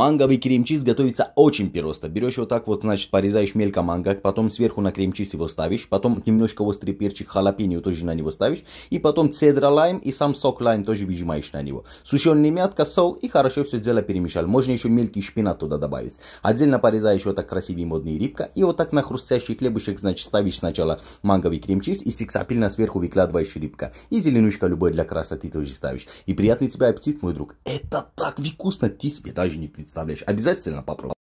Манговый кремчиз готовится очень просто. Берешь его так вот, значит, порезаешь мелко манго, потом сверху на кремчиз его ставишь, потом немножко острый перчик халапеньо тоже на него ставишь, и потом цедра лайм и сам сок лайм тоже выжимаешь на него. Сушеный мятка, сол и хорошо все дело перемешал. Можно еще мелкий шпинат туда добавить. Отдельно порезаешь вот так красивый модный рыбка и вот так на хрустящий хлебушек, значит, ставишь сначала манговый кремчиз и сексапильно сверху выкладываешь рыбка. И зеленушка любой для красоты тоже ставишь. И приятный тебе аппетит, мой друг. Это так вкусно, ты себе даже не представляешь представляешь, обязательно попробуй.